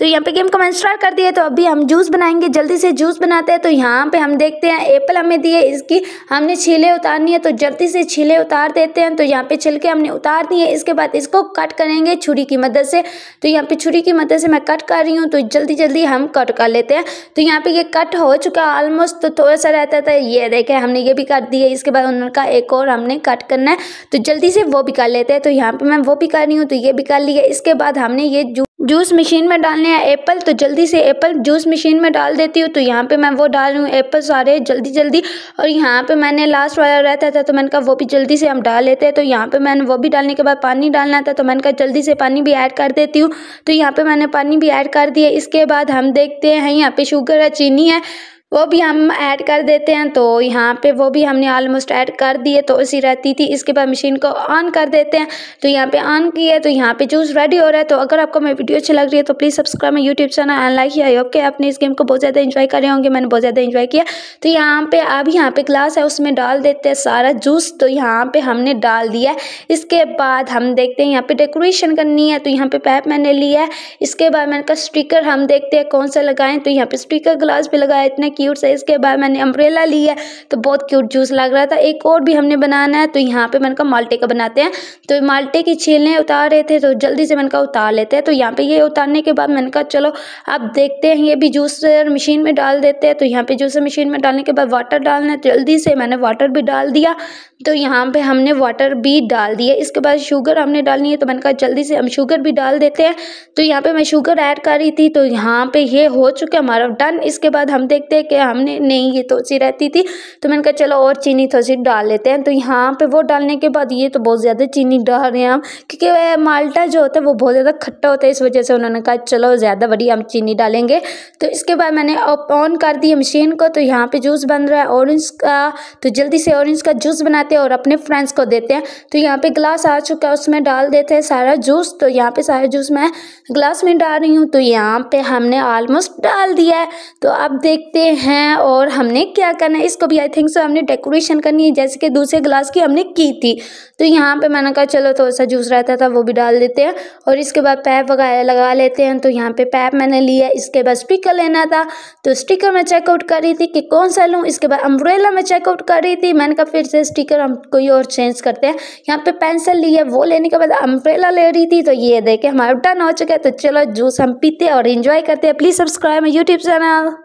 तो यहाँ पे गेम को हम स्टार्ट कर दिए तो अभी हम जूस बनाएंगे जल्दी से जूस बनाते हैं तो यहाँ पे हम देखते हैं एप्पल हमें दिए इसकी हमने छीले उतारनी है तो जल्दी से छीले उतार देते हैं तो यहाँ पे छिलके हमने उतार दिए इसके बाद इसको कट करेंगे छुरी की मदद से तो यहाँ पे छुरी की मदद से मैं कट कर रही हूँ तो जल्दी जल्दी हम कट कर लेते हैं तो यहाँ पर ये कट हो चुका ऑलमोस्ट तो थोड़ा सा रहता था ये देखें हमने ये भी कट दिए इसके बाद उनका एक और हमने कट करना है तो जल्दी से वो भी कर लेते हैं तो यहाँ पर मैं वो भी कर रही हूँ तो ये भी कर लिया इसके बाद हमने ये जूस मशीन में डालने हैं एप्पल तो जल्दी से एप्पल जूस मशीन में डाल देती हूँ तो यहाँ पे मैं वो डाल रही हूँ एप्पल सारे जल्दी जल्दी और यहाँ पे मैंने लास्ट वाला रहता था तो मैंने कहा वो भी जल्दी से हम डाल लेते हैं तो यहाँ पे मैंने वो भी डालने के बाद पानी डालना था तो मैंने कहा जल्दी से पानी भी ऐड कर देती हूँ तो यहाँ पर मैंने पानी भी ऐड कर दिया इसके बाद हम देखते हैं यहाँ पर शुगर है चीनी है वो भी हम ऐड कर देते हैं तो यहाँ पे वो भी हमने ऑलमोस्ट ऐड कर दिए तो उसी रहती थी इसके बाद मशीन को ऑन कर देते हैं तो यहाँ पे ऑन किया तो यहाँ पे जूस रेडी हो रहा है तो अगर आपको मेरी वीडियो अच्छी लग रही है तो please subscribe my YouTube channel and like I hope के आपने इस गेम को बहुत ज़्यादा इंजॉय करे होंगे मैंने बहुत ज़्यादा इन्जॉय किया तो यहाँ पर अब यहाँ पर ग्लास है उसमें डाल देते हैं सारा जूस तो यहाँ पर हमने डाल दिया इसके बाद हम देखते हैं यहाँ पर डेकोरेशन करनी है तो यहाँ पर पैप मैंने लिया है इसके बाद मैंने कहा स्टिकर हम देखते हैं कौन सा लगाएं तो यहाँ पर स्टिकर ग्लास भी लगाए इतने क्यूट सा इसके बाद मैंने अम्ब्रेला लिया तो बहुत क्यूट जूस लग रहा था एक और भी हमने बनाना है तो यहाँ पे मैंने कहा माल्टे का बनाते हैं तो माल्टे की छीलने उतार रहे थे तो जल्दी से मैंने कहा उतार लेते हैं तो यहाँ पे ये उतारने के बाद मैंने कहा चलो अब देखते हैं ये भी जूस मशीन में डाल देते हैं तो यहाँ पे जूस मशीन में डालने के बाद वाटर डालना है तो जल्दी से मैंने वाटर भी डाल दिया तो यहाँ पे हमने वाटर भी डाल दिया इसके बाद शुगर हमने डालनी है तो मैंने कहा जल्दी से हम शुगर भी डाल देते हैं तो यहाँ पे मैं शुगर ऐड कर रही थी तो यहाँ पे ये हो चुका हमारा डन इसके बाद हम देखते हैं कि हमने नहीं ये तो सी रहती थी तो मैंने कहा चलो और चीनी थोड़ी सी डाल लेते हैं तो यहाँ पर वो डालने के बाद ये तो बहुत ज़्यादा चीनी डाल रहे हैं हम क्योंकि माल्टा जो होता है वो बहुत ज़्यादा खट्टा होता है इस वजह से उन्होंने कहा चलो ज़्यादा बड़ी हम चीनी डालेंगे तो इसके बाद मैंने ऑन कर दी मशीन को तो यहाँ पर जूस बन रहा है ऑरेंज का तो जल्दी से ऑरेंज का जूस बनाते जाते हैं और अपने फ्रेंड्स को देते हैं तो यहाँ पे ग्लास आ चुका है उसमें डाल देते हैं सारा जूस तो यहाँ पे सारा जूस मैं ग्लास में डाल रही हूँ तो यहाँ पे हमने ऑलमोस्ट डाल दिया है तो अब देखते हैं और हमने क्या करना है इसको भी आई थिंक सो हमने डेकोरेशन करनी है जैसे कि दूसरे ग्लास की हमने की थी तो यहाँ पर मैंने कहा चलो थोड़ा सा जूस रहता था वो भी डाल देते हैं और इसके बाद पैप वगैरह लगा लेते हैं तो यहाँ पर पैप मैंने लिया इसके बाद स्टिकर लेना था तो स्टिकर मैं चेकआउट कर रही थी कि कौन सा लूँ इसके बाद अम्ब्रेला मैं चेकआउट कर रही थी मैंने कहा फिर से स्टिकर और हम कोई और चेंज करते हैं यहाँ पे पेंसिल ली है वो लेने के बाद अम्ब्रेला ले रही थी तो ये देखे हमारा टर्न हो चुका है तो चलो जूस हम पीते और इन्जॉय करते हैं please subscribe my YouTube channel